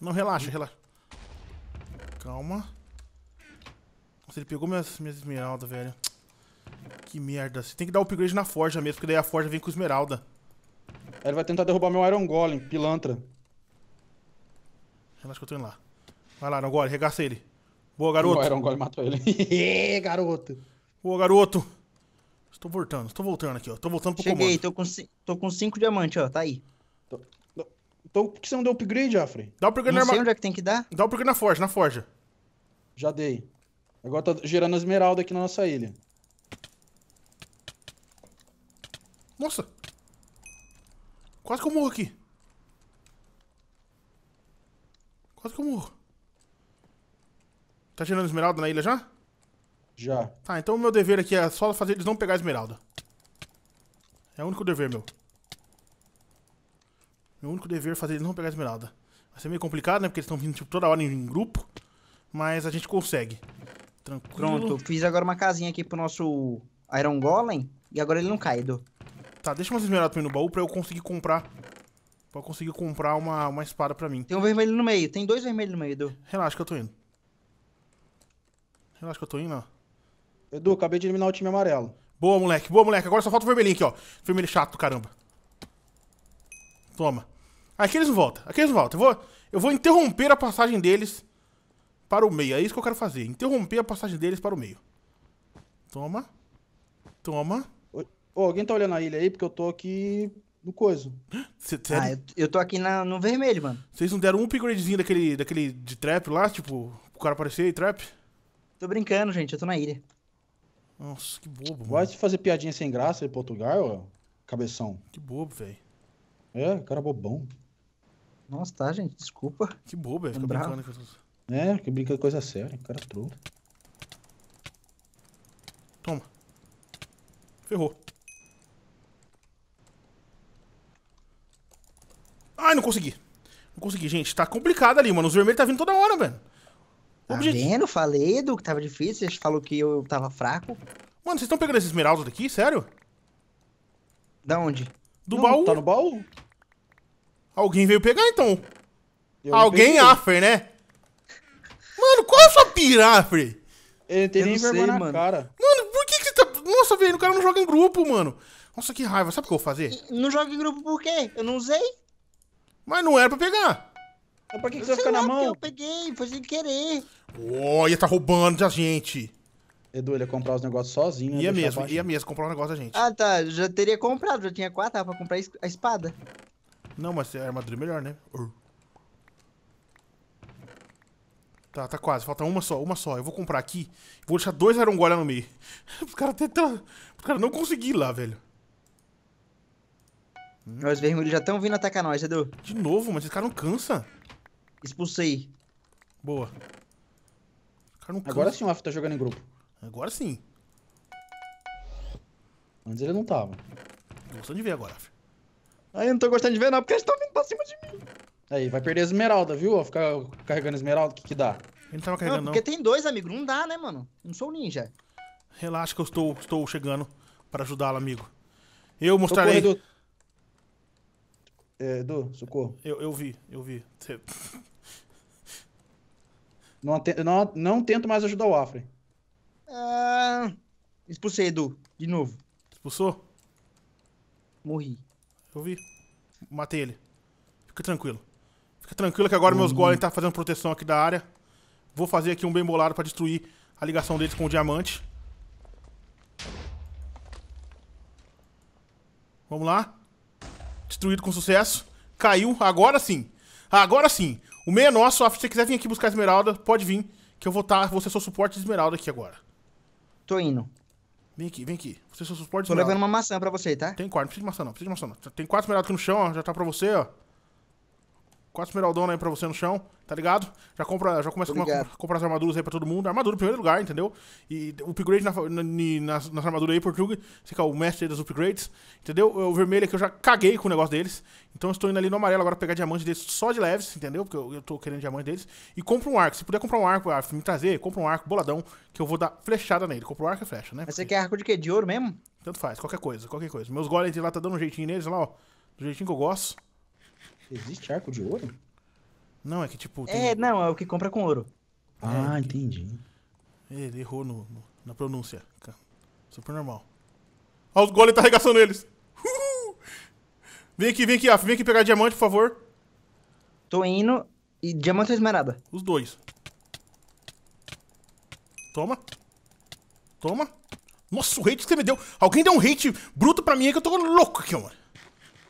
Não, relaxa, relaxa. Calma. Nossa, ele pegou minhas, minhas esmeraldas, velho. Que merda. Você tem que dar o upgrade na forja mesmo, porque daí a forja vem com esmeralda. Ele vai tentar derrubar meu Iron Golem, pilantra. Relaxa que eu tô indo lá. Vai lá, Iron Golem, regaça ele. Boa, garoto. O Iron Golem matou ele. garoto. Boa, garoto. Estou voltando, estou voltando aqui, ó. Estou voltando pro Cheguei, comando. Cheguei, tô com 5 diamantes, ó. Tá aí. Tô... Então por que você não deu upgrade, Afri? Dá o upgrade não na onde é que tem que dar? Dá o upgrade na forja, na forja. Já dei. Agora tá gerando esmeralda aqui na nossa ilha. Nossa! Quase que eu morro aqui. Quase que eu morro. Tá tirando esmeralda na ilha já? Já. Tá, então o meu dever aqui é só fazer eles não pegar esmeralda. É o único dever meu. Meu único dever é fazer eles não pegar esmeralda. Vai ser meio complicado, né? Porque eles estão vindo tipo, toda hora em grupo. Mas a gente consegue. Tranquilo. Pronto, fiz agora uma casinha aqui pro nosso Iron Golem. E agora ele não cai, Edu. Tá, deixa umas esmeraldas também no baú pra eu conseguir comprar. Pra eu conseguir comprar uma, uma espada pra mim. Tem um vermelho no meio, tem dois vermelhos no meio, Edu. Relaxa que eu tô indo. Relaxa que eu tô indo, ó. Edu, acabei de eliminar o time amarelo. Boa, moleque, boa, moleque. Agora só falta o vermelhinho aqui, ó. Vermelho chato, caramba. Toma. Aqui eles não voltam, aqui eles não voltam. Eu vou, eu vou interromper a passagem deles para o meio. É isso que eu quero fazer. Interromper a passagem deles para o meio. Toma. Toma. Ô, alguém tá olhando a ilha aí? Porque eu tô aqui no coiso. Cê, ah, é eu, eu tô aqui na, no vermelho, mano. Vocês não deram um upgradezinho daquele, daquele de trap lá, tipo, o cara aparecer e trap? Tô brincando, gente, eu tô na ilha. Nossa, que bobo, Vai mano. fazer piadinha sem graça em Portugal, ó, cabeção. Que bobo, velho. É, cara bobão. Nossa, tá, gente, desculpa. Que bobo, velho, é, fica brincando com essas... É, que brinca de coisa séria, cara trouxa. Toma. Ferrou. Ai, não consegui. Não consegui, gente. Tá complicado ali, mano. Os vermelhos tá vindo toda hora, velho. Tá vendo? Falei, do que tava difícil. Você falou que eu tava fraco. Mano, vocês estão pegando esses esmeraldas daqui? Sério? Da onde? Do não, baú. Tá no baú? Alguém veio pegar, então. Eu Alguém, Affer, né? Mano, qual é a sua pira, Ele tem nem vergonha na mano. cara. Mano, por que, que você tá... Nossa, velho, o cara não joga em grupo, mano. Nossa, que raiva. Sabe o que eu vou fazer? Não joga em grupo por quê? Eu não usei. Mas não era pra pegar. Então por que, que você vai ficar na mão? Eu peguei, foi sem querer. Olha, tá roubando de a gente. Edu, ele ia comprar os negócios sozinho. Né? Ia mesmo, ia mesmo comprar o um negócio da gente. Ah, tá. Já teria comprado, já tinha quatro, tava pra comprar a espada. Não, mas a armadura é melhor, né? Tá, tá quase. Falta uma só, uma só. Eu vou comprar aqui. Vou deixar dois Iron no meio. Os caras tentando... Os caras não conseguiram lá, velho. Os uhum. vermelhos já estão vindo atacar nós, Edu. De novo, mas esse cara não cansa. Expulsei. Boa. cara não cansa. Agora sim o Af tá jogando em grupo. Agora sim. Antes ele não tava. Tô gostando de ver agora, Af. Aí eu não tô gostando de ver não, porque eles estão vindo pra cima de mim. Aí, vai perder a esmeralda, viu? Ficar carregando esmeralda, o que que dá? Ele não tava carregando não. porque não. tem dois, amigo. Não dá, né, mano? Não sou ninja. Relaxa que eu estou, estou chegando pra ajudá-lo, amigo. Eu mostrarei... É, Edu, socorro. Eu, eu vi, eu vi. Não, não, não tento mais ajudar o Afre. Ah, expulsei, Edu. De novo. Expulsou? Morri. Eu vi. Matei ele. Fica tranquilo. Fica tranquilo que agora uhum. meus hum. golems tá fazendo proteção aqui da área. Vou fazer aqui um bem bolado pra destruir a ligação deles com o diamante. Vamos lá destruído com sucesso. Caiu, agora sim. Agora sim. O meio é nosso. Se você quiser vir aqui buscar a esmeralda, pode vir. Que eu vou estar. Você é seu suporte de esmeralda aqui agora. Tô indo. Vem aqui, vem aqui. Você é seu suporte de Tô levando uma maçã pra você, tá? Tem quatro, não precisa de maçã não, precisa de maçã não. Tem quatro esmeraldas aqui no chão, ó. Já tá pra você, ó. Quatro esmeraldona né, aí pra você no chão, tá ligado? Já compra, já começa com a comprar as armaduras aí pra todo mundo. Armadura em primeiro lugar, entendeu? E o upgrade na, na, nas, nas armaduras aí, Portugal, você que é o mestre das upgrades, entendeu? O vermelho aqui eu já caguei com o negócio deles. Então eu estou indo ali no amarelo agora pegar diamante deles só de leves, entendeu? Porque eu, eu tô querendo diamante deles. E compra um arco. Se puder comprar um arco, ah, me trazer, compra um arco boladão, que eu vou dar flechada nele. Compra um arco e flecha, né? Mas você quer arco de quê? De ouro mesmo? Tanto faz, qualquer coisa, qualquer coisa. Meus golems lá tá dando um jeitinho neles, lá, ó. Do jeitinho que eu gosto. Existe arco de ouro? Não, é que tipo. Tem... É, não, é o que compra com ouro. É, ah, é, entendi. Ele errou no, no, na pronúncia. Super normal. Olha os golems tá arregaçando eles. Uhul. Vem aqui, vem aqui, Af. Vem aqui pegar diamante, por favor. Tô indo. E diamante ou esmeralda? Os dois. Toma. Toma. Nossa, o hate que você me deu. Alguém deu um hate bruto pra mim aí que eu tô louco aqui, mano.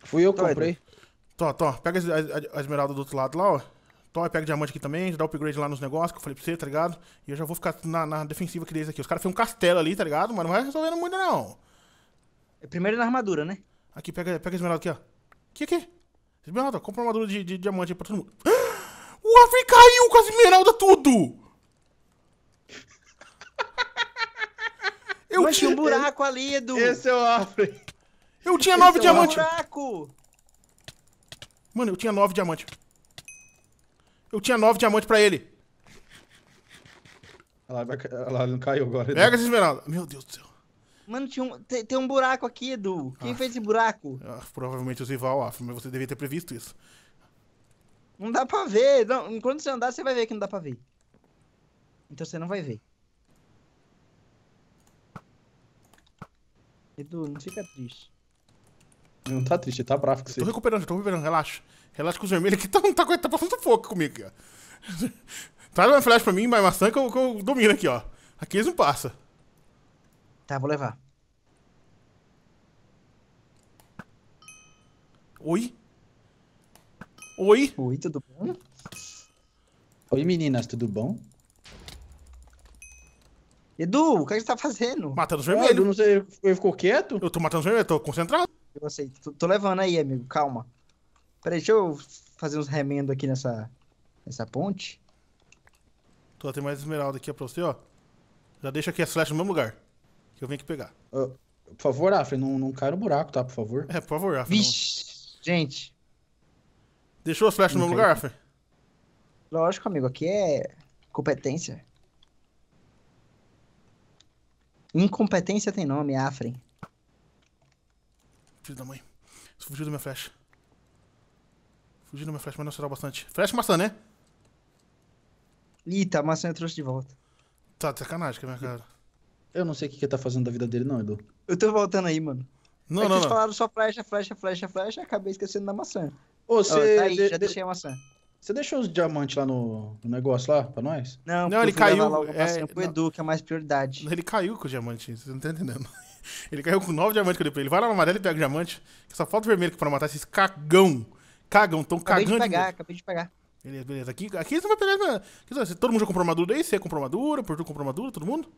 Fui eu que comprei. Tô, tô. pega a, a, a esmeralda do outro lado lá, ó. Tô, pega diamante aqui também, dá upgrade lá nos negócios que eu falei pra você, tá ligado? E eu já vou ficar na, na defensiva aqui desde aqui. Os caras fez um castelo ali, tá ligado? Mas não vai resolvendo muito, não. É, primeiro na armadura, né? Aqui, pega, pega a esmeralda aqui, ó. Que que? Esmeralda, compra uma armadura de, de, diamante aí pra todo mundo. O Afri caiu com as esmeralda tudo! Eu Mas tinha um buraco ali, Edu. Esse é o Afri. Eu tinha nove é diamantes. É um buraco! Mano, eu tinha nove diamantes. Eu tinha nove diamantes pra ele. Ela, vai, ela não caiu agora. Pega essa esmeralda. Meu Deus do céu. Mano, tinha um, tem, tem um buraco aqui, Edu. Quem ah. fez esse buraco? Ah, provavelmente o rival, Afro, ah, mas você devia ter previsto isso. Não dá pra ver. Não, enquanto você andar, você vai ver que não dá pra ver. Então você não vai ver. Edu, não fica triste. Não tá triste, tá bravo com você. Tô recuperando, tô recuperando, relaxa. Relaxa com os vermelhos aqui, tá, tá, tá passando fogo comigo aqui, ó. Traz uma flash pra mim, mais maçã que eu, que eu domino aqui, ó. Aqui eles não passam. Tá, vou levar. Oi? Oi? Oi, tudo bom? Oi, meninas, tudo bom? Edu, o que você tá fazendo? Matando os ah, vermelhos. Ah, não sei, ele ficou quieto? Eu tô matando os vermelhos, tô concentrado. Eu aceito. Tô, tô levando aí, amigo, calma. Peraí, deixa eu fazer uns remendos aqui nessa, nessa ponte. Tô, tem mais esmeralda aqui pra você, ó. Já deixa aqui a flecha no mesmo lugar. Que eu venho aqui pegar. Uh, por favor, Afre, não, não cai no buraco, tá? Por favor. É, por favor, Afre. Vixe, não... gente. Deixou as flechas no mesmo lugar, Afre? Lógico, amigo. Aqui é competência. Incompetência tem nome, Afre. Filho da mãe. Fugiu da minha flash. Fugiu da minha flash, mas não será bastante. Flash maçã, né? Ih, tá, a maçã eu trouxe de volta. Tá, sacanagem com a é minha cara. Eu não sei o que, que tá fazendo da vida dele, não, Edu. Eu tô voltando aí, mano. Não, é não, não. falaram só flecha, flecha, flecha, flecha, acabei esquecendo da maçã. Ô, você. Tá aí, de... já deixei a maçã. Você deixou os diamantes lá no, no negócio lá pra nós? Não, não ele caiu. é, pro não. Edu, que é mais prioridade. Ele caiu com o diamante, você não tá entendendo. Ele caiu com nove diamantes que eu dei pra ele. Vai lá na amarela e pega o diamante. Que só falta o vermelho pra matar esses cagão. Cagão, tão acabei cagando. Acabei de pegar, acabei de pegar. Beleza, beleza. Aqui, aqui você vai pegar. Na... Né? Aqui, todo mundo já comprou armadura aí? Você comprou armadura? Portu comprou armadura? Todo mundo?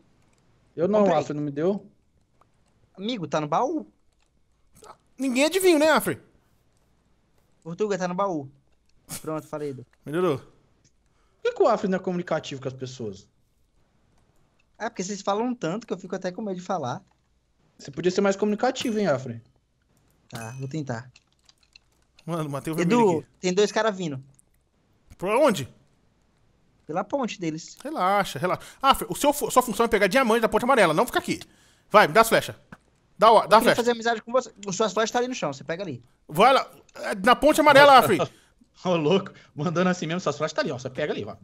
Eu não, Afri não me deu. Amigo, tá no baú. Ninguém adivinha, é né, Afri? Portuga tá no baú. Pronto, falei. Melhorou. Por que, que o Afri não é comunicativo com as pessoas? É porque vocês falam tanto que eu fico até com medo de falar. Você podia ser mais comunicativo, hein, Afre? Tá, vou tentar. Mano, matei o vermelho Edu, aqui. tem dois caras vindo. Pra onde? Pela ponte deles. Relaxa, relaxa. Ah, o seu, sua função é pegar diamante da ponte amarela, não fica aqui. Vai, me dá as flechas. Dá, dá eu a flecha. fazer amizade com você. suas flechas tá ali no chão, você pega ali. Vai lá. É, na ponte amarela, Afri. Ô, oh, louco. Mandando assim mesmo, suas flechas tá ali, ó. Você pega ali, ó.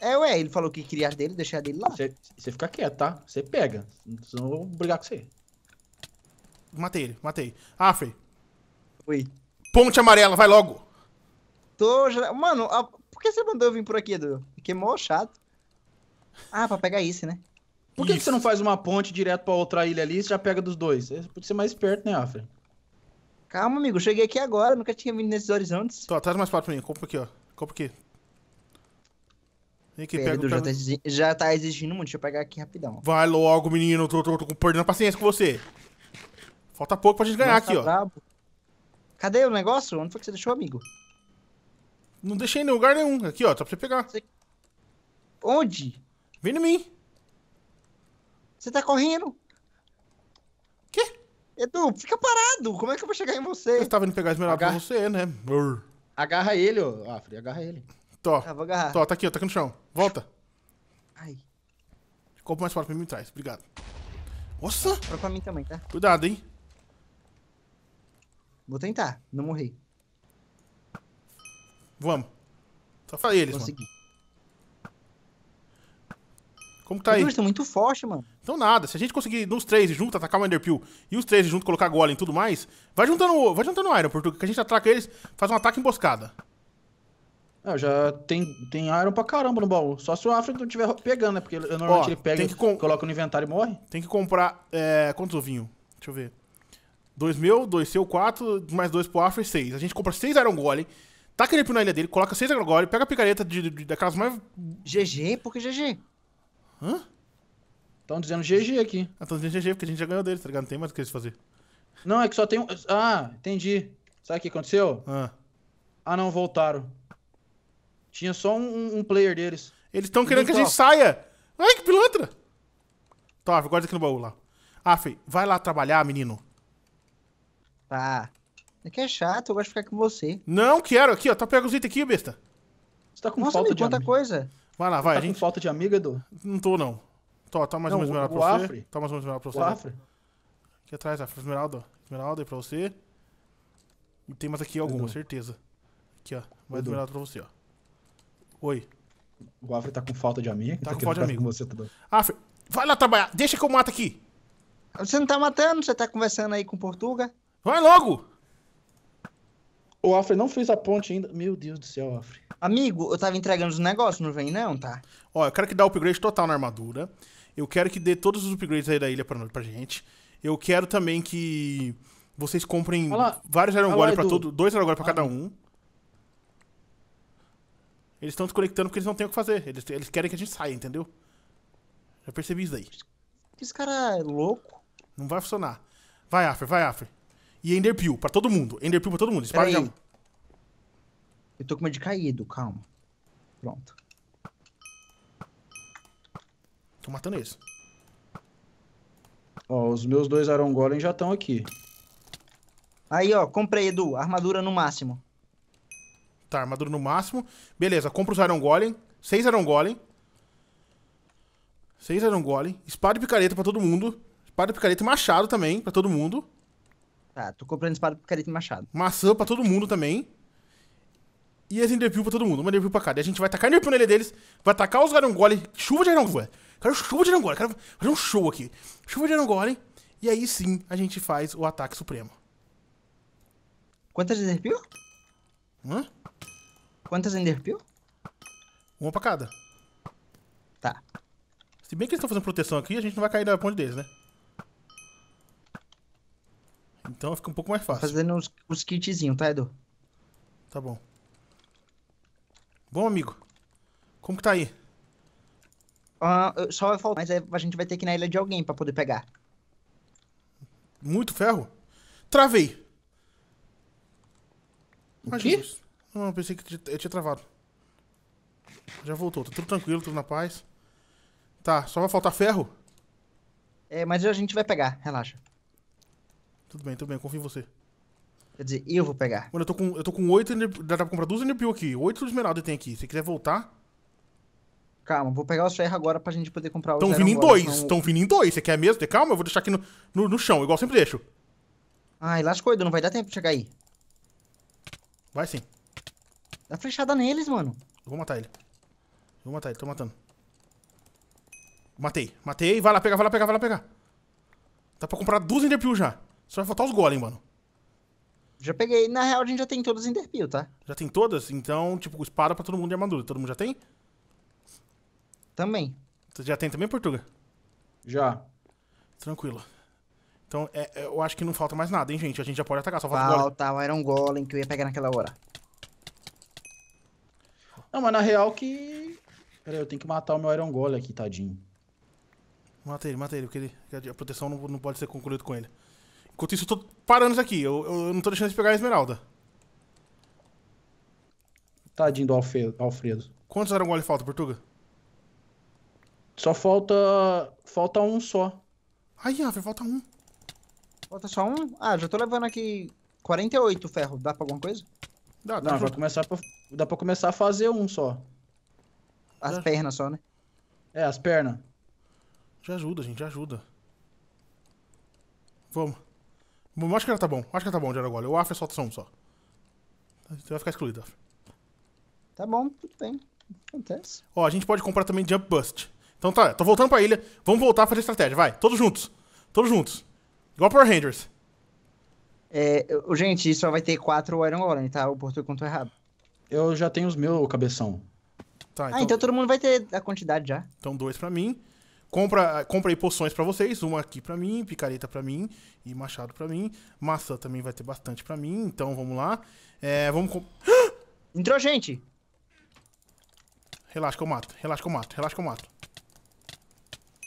É, ué, ele falou que queria as dele, deixar dele lá. Você, você fica quieto, tá? Você pega. Senão eu vou brigar com você. Matei ele, matei. Afre, ah, Oi. Ponte amarela, vai logo. Tô já... Mano, a... por que você mandou eu vir por aqui, Edu? é mó chato. Ah, pra pegar isso, né? Por que, que, você não faz uma ponte direto pra outra ilha ali e já pega dos dois? Você é, pode ser mais esperto, né, Afre? Calma, amigo. Cheguei aqui agora. Nunca tinha vindo nesses horizontes. Tô, traz mais pato pra mim. Compra aqui, ó. Compra aqui. Vem aqui, Pedro, pega, já, pega... Tá exigindo, já tá exigindo muito. Deixa eu pegar aqui rapidão. Vai logo, menino. Tô, tô, tô, tô perdendo a paciência com você. Falta pouco pra gente ganhar Nossa, aqui, ó. Cadê o negócio? Onde foi que você deixou, amigo? Não deixei em lugar nenhum. Aqui, ó, tá pra você pegar. Você... Onde? Vem em mim. Você tá correndo? Quê? Edu, fica parado. Como é que eu vou chegar em você? Eu tava tá indo pegar esmeralda Agarra... pra você, né? Brrr. Agarra ele, ô. Afri, ah, agarra ele. Tô. Tá, vou agarrar. Tô, tá aqui, ó, tá aqui no chão. Volta. Ai. Compra mais fora pra mim e traz. Obrigado. Nossa! Compra pra mim também, tá? Cuidado, hein? Vou tentar, não morri. Vamos. Só falei eles, Consegui. mano. Como tá aí? Eles estão muito fortes, mano. Então nada, se a gente conseguir nos três junto, atacar o Enderpeel e os três junto colocar golem e tudo mais, vai juntando, vai juntando o Iron, porque a gente ataca eles, faz um ataque emboscada. Ah, já tem, tem Iron pra caramba no baú. Só se o Afro não tiver pegando, né? Porque normalmente Ó, ele pega, com... coloca no inventário e morre. Tem que comprar. É, quantos ovinhos? Deixa eu ver. Dois meu, dois seu, quatro, mais dois pro Afro e seis. A gente compra seis Iron Golem, taca ele na ilha dele, coloca seis Iron Golem, pega a picareta de, de, daquelas mais. GG? Por que GG? Hã? Estão dizendo GG aqui. Ah, estão dizendo GG porque a gente já ganhou dele, tá ligado? Não tem mais o que eles fazer. Não, é que só tem um. Ah, entendi. Sabe o que aconteceu? Ah, ah não, voltaram. Tinha só um, um player deles. Eles estão querendo que a então- gente saia. Ai, que pilantra! Tá, guarda aqui no baú lá. Ah, vai lá trabalhar, menino. Ah, é que é chato, eu gosto de ficar com você. Não quero, aqui, ó. Tá pega os itens aqui, besta. Você tá com Nossa, falta de outra coisa. Vai lá, vai. Tá gente... com falta de amigo, Edu? Não tô, não. Tô, tá, tá mais uma ou menos melhor pra você. Afre. Tá mais ou menos melhor pra você. O Aqui atrás, a esmeralda. Esmeralda aí pra você. E tem mais aqui alguma, Edu. certeza. Aqui, ó. Mais esmeralda pra você, ó. Oi. O Afre tá com falta de amigo. Tá, tá com falta de amigo. Com você, tudo. Tá vai lá trabalhar. Deixa que eu mato aqui. Você não tá matando, você tá conversando aí com Portuga. Vai logo! O Alfred não fez a ponte ainda. Meu Deus do céu, Alfred. Amigo, eu tava entregando os negócios, não vem não, tá? Ó, eu quero que dê upgrade total na armadura. Eu quero que dê todos os upgrades aí da ilha pra, pra gente. Eu quero também que vocês comprem vários Iron pra todo. Dois Iron pra ah, cada um. Eles estão desconectando porque eles não têm o que fazer. Eles, eles querem que a gente saia, entendeu? Já percebi isso daí. Esse cara é louco. Não vai funcionar. Vai, Affer, vai, Affer e Enderpeel pra todo mundo. Enderpeel pra todo mundo. Dispara já. Eu tô com medo de caído, calma. Pronto. Tô matando esse. Ó, os meus dois Iron Golem já estão aqui. Aí, ó, comprei, Edu. Armadura no máximo. Tá, armadura no máximo. Beleza, compra os Iron Golem. Seis Iron Golem. Seis Iron Golem. Espada e picareta pra todo mundo. Espada, e picareta e machado também pra todo mundo. Tá, tô comprando espada pro e Machado. Maçã pra todo mundo também. E as Enderpeel pra todo mundo, uma Enderpeel pra cada. E a gente vai tacar Enderpeel na ilha deles, vai tacar os Garangole, chuva de Garangole. Quero chuva de Garangole, quero fazer um show aqui. Chuva de Garangole, e aí sim a gente faz o ataque supremo. Quantas Enderpeel? Hã? Quantas Enderpeel? Uma pra cada. Tá. Se bem que eles estão fazendo proteção aqui, a gente não vai cair na ponte deles, né? Então fica um pouco mais fácil. Fazendo os, os kitzinhos, tá, Edu? Tá bom. Bom, amigo. Como que tá aí? Ah, só vai faltar, mas a gente vai ter que ir na ilha de alguém pra poder pegar. Muito ferro? Travei. O ah, quê? Não, eu pensei que eu tinha travado. Já voltou, tá tudo tranquilo, tudo na paz. Tá, só vai faltar ferro? É, mas a gente vai pegar, relaxa. Tudo bem, tudo bem, confio em você. Quer dizer, eu vou pegar. Mano, eu tô com, eu tô com Enderpeel. Dá pra comprar duas Enderpeel aqui. 8 esmeralda tem aqui. Se quiser voltar. Calma, vou pegar os ferros agora pra gente poder comprar os Tão vindo em dois, tão vindo em dois. Você quer mesmo? Calma, eu vou deixar aqui no, no, no chão, igual sempre deixo. Ai, lascou, não vai dar tempo de chegar aí. Vai sim. Dá flechada neles, mano. Eu vou matar ele. Eu vou matar ele, tô matando. Matei, matei. Vai lá pegar, vai lá pegar, vai lá pegar. Dá pra comprar duas Enderpeel já. Só vai faltar os golem, mano. Já peguei. Na real, a gente já tem todas em Derpil, tá? Já tem todas? Então, tipo, espada pra todo mundo e é armadura. Todo mundo já tem? Também. Você já tem também, Portuga? Já. Tranquilo. Então, é, é, eu acho que não falta mais nada, hein, gente? A gente já pode atacar, só falta Falta o o Iron Golem que eu ia pegar naquela hora. Não, mas na real que... Peraí, eu tenho que matar o meu Iron Golem aqui, tadinho. Matei, ele, matei ele, porque ele, a proteção não, não pode ser concluída com ele. Enquanto isso, eu tô parando isso aqui. Eu, eu não tô deixando de pegar a esmeralda. Tadinho do Alfredo. Quantos Dragon Ball falta, Portuga? Só falta. Falta um só. Ai, Rafa, falta um. Falta só um? Ah, já tô levando aqui 48 ferro. Dá pra alguma coisa? Dá, dá. Não, pra começar pra... Dá pra começar a fazer um só. As já... pernas só, né? É, as pernas. Já ajuda, gente, já ajuda. Vamos acho que já tá bom. Acho que já tá bom de Aragorn. O Af é só um só. Você vai ficar excluído, Tá bom, tudo bem. Acontece. Ó, a gente pode comprar também Jump Bust. Então tá, tô voltando pra ilha. Vamos voltar a fazer estratégia, vai. Todos juntos. Todos juntos. Igual Power Rangers. É, gente, só vai ter quatro Iron Golem, tá? O Porto contou errado. Eu já tenho os meus, cabeção. Tá, ah, então... Ah, então todo mundo vai ter a quantidade já. Então dois pra mim compra, comprei poções para vocês, uma aqui para mim, picareta para mim e machado para mim. Maçã também vai ter bastante para mim, então vamos lá. É, vamos... Com... Entrou gente! Relaxa que eu mato, relaxa que eu mato, relaxa que eu mato.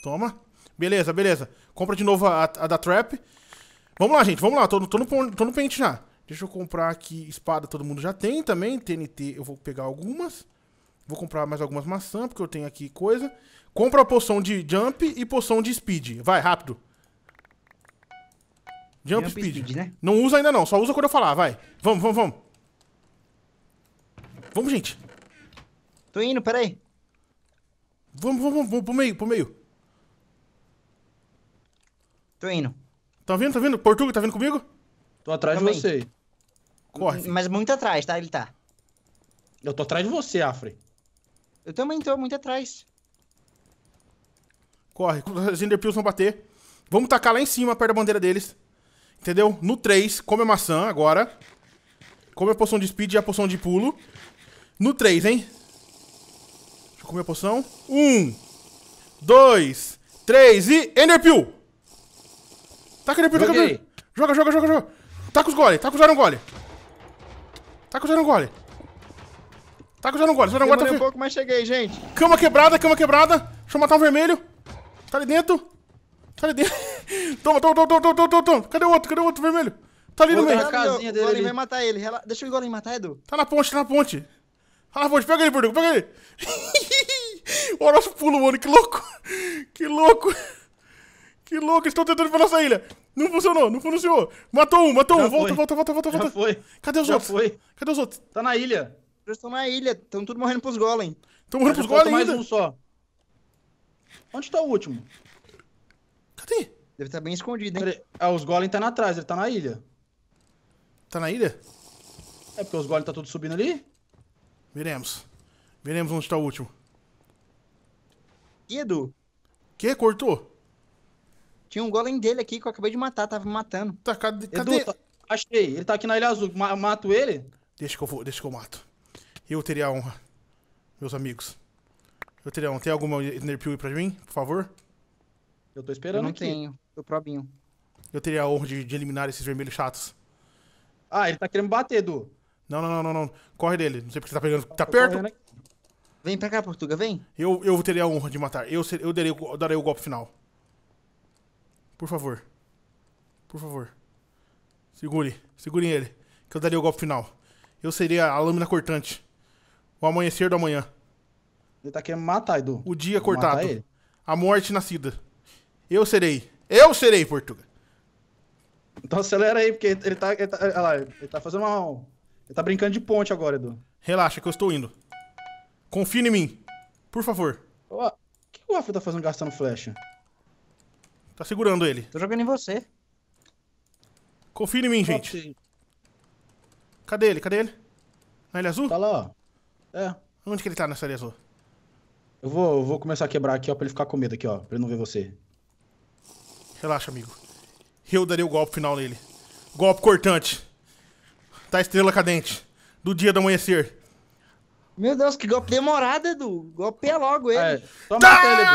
Toma. Beleza, beleza. Compra de novo a, a da Trap. Vamos lá, gente, vamos lá, tô, tô, no, tô no pente já. Deixa eu comprar aqui espada, todo mundo já tem também. TNT eu vou pegar algumas. Vou comprar mais algumas maçãs, porque eu tenho aqui coisa. Compra a poção de jump e poção de speed. Vai, rápido. Jump, jump speed. speed né? Não usa ainda não, só usa quando eu falar, vai. Vamos, vamos, vamos. Vamos, gente. Tô indo, peraí. Vamos, vamos, vamos, pro meio, pro meio. Tô indo. Tá vendo, tá vendo? Portuga, tá vindo comigo? Tô atrás de você. Corre. Mas muito atrás, tá? Ele tá. Eu tô atrás de você, Afre. Eu também tô muito atrás. Corre, os Enderpeels vão bater. Vamos tacar lá em cima, perto da bandeira deles. Entendeu? No 3, come a maçã agora. Come a poção de speed e a poção de pulo. No 3, hein? Deixa eu comer a poção. 1, 2, 3 e... Enderpeel! Taca tá Enderpeel, taca tá Enderpeel. Joga, joga, joga, joga. Taca tá os gole, taca os Iron Gole. Taca os Iron Gole. Tá com eu já não gosto, já não gosto. Tá um pouco, mas cheguei, gente. Cama quebrada, cama quebrada. Deixa eu matar um vermelho. Tá ali dentro. Tá ali dentro. toma, toma, toma, toma, toma, toma, toma. Cadê o outro? Cadê o outro vermelho? Tá ali Vou no meio. Na casinha dele. Golem vai matar ele. Rela... Deixa o Golem matar, Edu. Tá na ponte, tá na ponte. Tá na ponte. Pega ele, Verdugo, pega ele. o nosso pulo mano. Que louco. Que louco. Que louco. Estão tentando ir pra nossa ilha. Não funcionou, não funcionou. Matou um, matou já um. Volta, foi. volta, volta, volta, volta. Já volta. foi. Cadê os já outros? Foi. Cadê os outros? Tá na ilha criaturas estão na ilha, estão tudo morrendo pros golem. Estão morrendo pros golem mais um só. Onde tá o último? Cadê? Deve estar tá bem escondido, hein? Ah, os golem tá na trás, ele tá na ilha. Tá na ilha? É porque os golem tá tudo subindo ali? Veremos. Veremos onde tá o último. E Edu? Que? Cortou? Tinha um golem dele aqui que eu acabei de matar, tava me matando. Tá, cadê? Edu, cadê? Tá- achei, ele tá aqui na Ilha Azul. mato ele? Deixa que eu vou, deixa que eu mato eu teria a honra, meus amigos. Eu teria a honra. Tem alguma Enderpeel pra mim, por favor? Eu tô esperando eu não aqui. tenho. Tô probinho. Eu teria a honra de, de, eliminar esses vermelhos chatos. Ah, ele tá querendo bater, Edu. Não, não, não, não, não. Corre dele. Não sei porque você tá pegando. Tá perto? Vem pra cá, Portuga, vem. Eu, eu teria a honra de matar. Eu, ser, eu, darei, eu darei o golpe final. Por favor. Por favor. Segure. Segurem ele. Que eu daria o golpe final. Eu seria a lâmina cortante. O amanhecer do amanhã. Ele tá querendo matar, Edu. O dia cortado. A morte nascida. Eu serei. Eu serei, Portugal. Então acelera aí, porque ele tá. Ele tá, olha lá, ele tá fazendo uma. Ele tá brincando de ponte agora, Edu. Relaxa, que eu estou indo. Confie em mim. Por favor. O que o Afro tá fazendo gastando flecha? Tá segurando ele. Tô jogando em você. Confia em mim, gente. Assim. Cadê ele? Cadê ele? Na ilha azul? Tá lá, ó. É. Onde que ele tá nessa área azul? Eu vou, eu vou começar a quebrar aqui, ó, pra ele ficar com medo aqui, ó. Pra ele não ver você. Relaxa, amigo. Eu daria o golpe final nele. Golpe cortante. Tá estrela cadente. Do dia do amanhecer. Meu Deus, que golpe demorado, Edu. Golpeia logo ah, é. ele. É, toma tá! ele, Edu.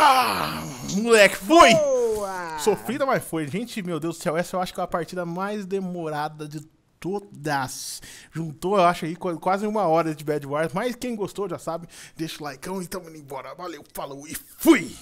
Ah! Moleque, foi! Boa! Sofrida, mas foi. Gente, meu Deus do céu, essa eu acho que é a partida mais demorada de todas. Juntou, eu acho aí, quase uma hora de Bad Wars. Mas quem gostou já sabe, deixa o like, então indo embora. Valeu, falou e fui!